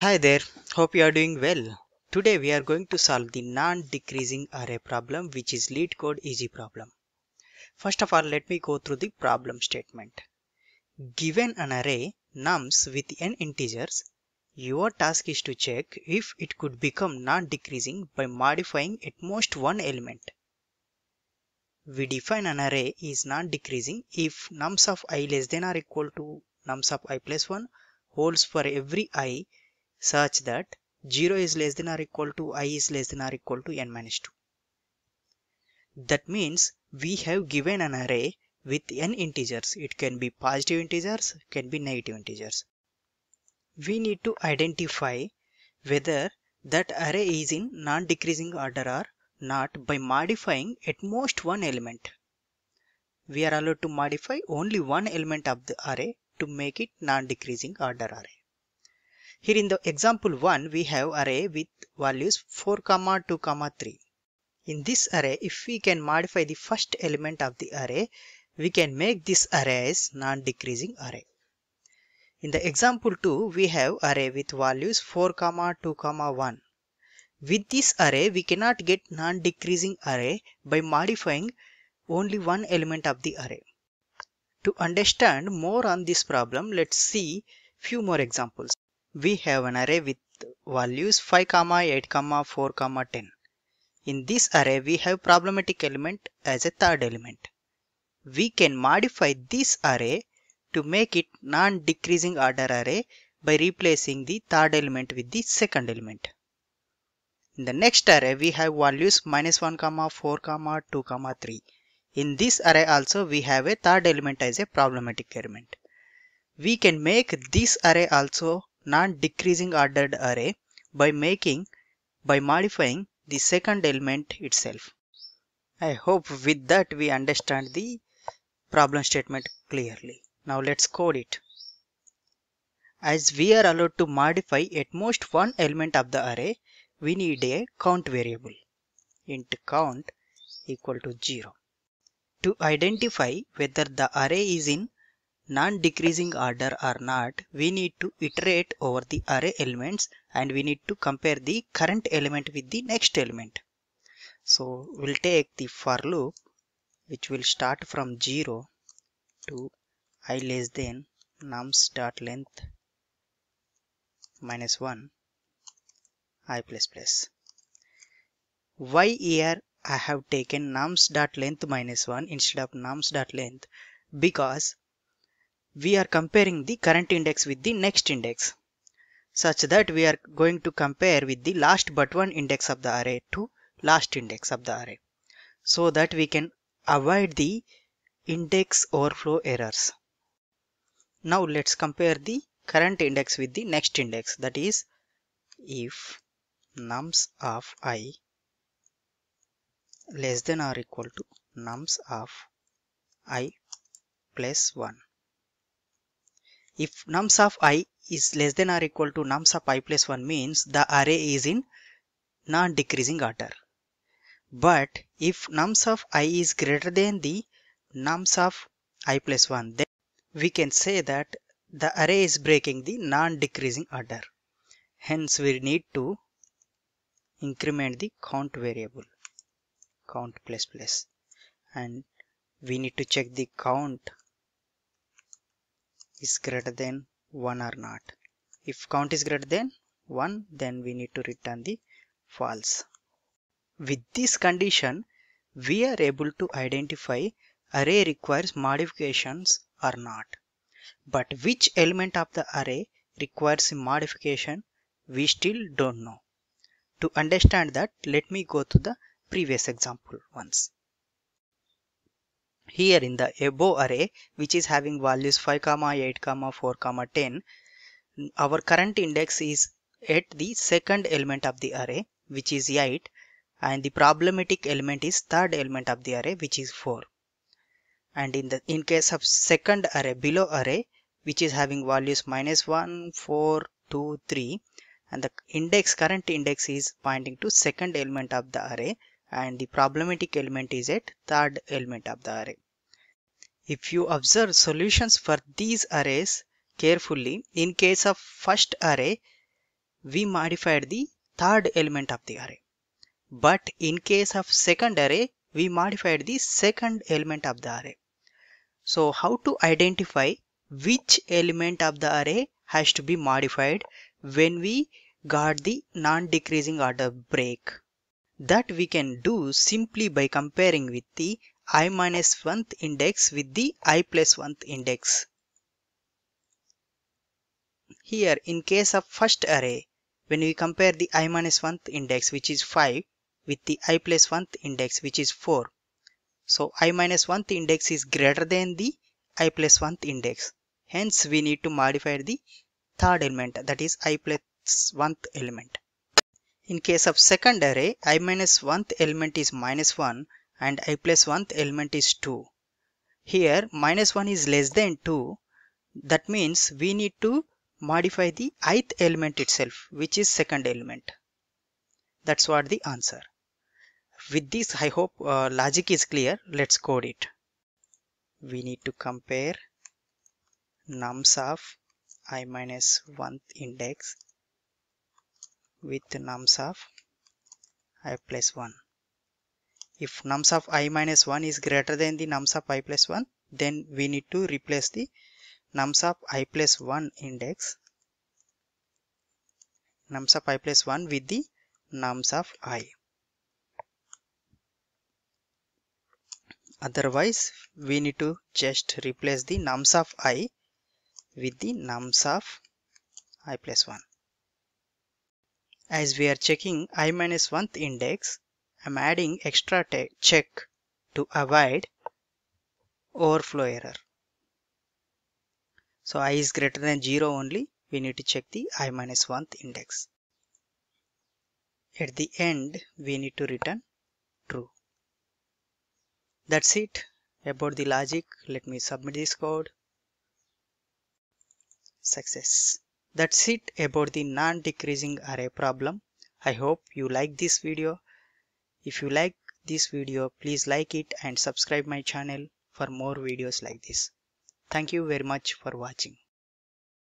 Hi there, hope you are doing well. Today we are going to solve the non-decreasing array problem which is lead code easy problem. First of all let me go through the problem statement. Given an array nums with n integers, your task is to check if it could become non-decreasing by modifying at most one element. We define an array is non-decreasing if nums of i less than or equal to nums of i plus 1 holds for every i such that 0 is less than or equal to i is less than or equal to n minus 2. That means we have given an array with n integers. It can be positive integers, can be negative integers. We need to identify whether that array is in non-decreasing order or not by modifying at most one element. We are allowed to modify only one element of the array to make it non-decreasing order array. Here in the example 1, we have array with values 4, comma 2, comma 3. In this array, if we can modify the first element of the array, we can make this array as non-decreasing array. In the example 2, we have array with values 4, comma 2, comma 1. With this array, we cannot get non-decreasing array by modifying only one element of the array. To understand more on this problem, let's see few more examples we have an array with values 5 comma 8 comma 4 comma 10 in this array we have problematic element as a third element we can modify this array to make it non-decreasing order array by replacing the third element with the second element. In the next array we have values minus 1 comma 4 comma 2 comma 3. In this array also we have a third element as a problematic element. We can make this array also non decreasing ordered array by making by modifying the second element itself. I hope with that we understand the problem statement clearly. Now let's code it. As we are allowed to modify at most one element of the array, we need a count variable int count equal to 0 to identify whether the array is in non-decreasing order or not, we need to iterate over the array elements and we need to compare the current element with the next element. So we'll take the for loop which will start from 0 to i less than nums dot length minus 1 i plus plus. Why here I have taken nums dot length minus 1 instead of nums dot length because we are comparing the current index with the next index such that we are going to compare with the last but one index of the array to last index of the array so that we can avoid the index overflow errors. Now let's compare the current index with the next index that is if nums of i less than or equal to nums of i plus 1 if nums of i is less than or equal to nums of i plus 1 means the array is in non-decreasing order. But if nums of i is greater than the nums of i plus 1 then we can say that the array is breaking the non-decreasing order. Hence we need to increment the count variable count plus plus and we need to check the count is greater than 1 or not. If count is greater than 1 then we need to return the false. With this condition we are able to identify array requires modifications or not. But which element of the array requires modification we still don't know. To understand that let me go to the previous example once here in the above array which is having values 5 comma 8 comma 4 comma 10 our current index is at the second element of the array which is 8 and the problematic element is third element of the array which is 4 and in the in case of second array below array which is having values minus 1 4 2 3 and the index current index is pointing to second element of the array and the problematic element is at third element of the array. If you observe solutions for these arrays carefully, in case of first array, we modified the third element of the array. But in case of second array, we modified the second element of the array. So how to identify which element of the array has to be modified when we got the non-decreasing order break that we can do simply by comparing with the i minus 1th index with the i plus 1th index. Here in case of first array when we compare the i minus 1th index which is 5 with the i plus 1th index which is 4. So i minus 1th index is greater than the i plus 1th index. Hence we need to modify the third element that is i plus 1th element. In case of second array, i minus 1th element is minus 1 and i plus 1th element is 2. Here minus 1 is less than 2. That means we need to modify the ith element itself which is second element. That's what the answer. With this I hope uh, logic is clear. Let's code it. We need to compare nums of i minus 1th index with nums of i plus 1 if nums of i minus 1 is greater than the nums of i plus 1 then we need to replace the nums of i plus 1 index nums of i plus 1 with the nums of i otherwise we need to just replace the nums of i with the nums of i plus 1 as we are checking i minus 1th index, I'm adding extra check to avoid overflow error. So i is greater than 0 only, we need to check the i minus 1th index. At the end, we need to return true. That's it about the logic. Let me submit this code. Success. That's it about the non-decreasing array problem. I hope you like this video. If you like this video, please like it and subscribe my channel for more videos like this. Thank you very much for watching.